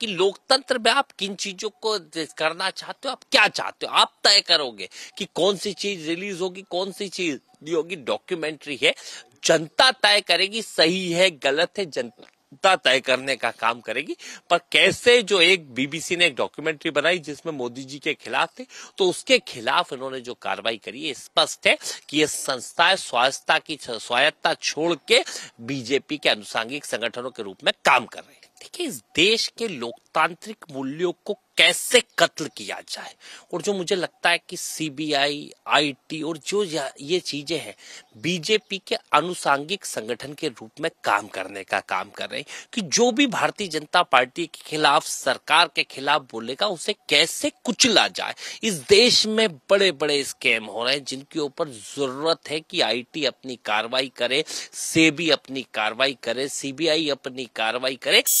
कि लोकतंत्र में आप किन चीजों को करना चाहते हो आप क्या चाहते हो आप तय करोगे कि कौन सी चीज रिलीज होगी कौन सी चीज होगी डॉक्यूमेंट्री है जनता तय करेगी सही है गलत है जनता तय करने का काम करेगी पर कैसे जो एक बीबीसी ने एक डॉक्यूमेंट्री बनाई जिसमें मोदी जी के खिलाफ थे तो उसके खिलाफ इन्होंने जो कार्रवाई करी ये स्पष्ट है कि ये संस्थाएं स्वायत्ता की स्वायत्ता छोड़ के बीजेपी के अनुसांगिक संगठनों के रूप में काम कर रहे हैं देखिए इस देश के लोकतांत्रिक मूल्यों को कैसे कत्ल किया जाए और जो मुझे लगता है कि सीबीआई आईटी और जो ये चीजें हैं बीजेपी के अनुसांगिक संगठन के रूप में काम करने का काम कर रहे हैं कि जो भी भारतीय जनता पार्टी के खिलाफ सरकार के खिलाफ बोलेगा उसे कैसे कुचला जाए इस देश में बड़े बड़े स्कैम हो रहे हैं जिनके ऊपर जरूरत है कि आई अपनी कार्रवाई करे सेबी अपनी कार्रवाई करे सीबीआई अपनी कार्रवाई करे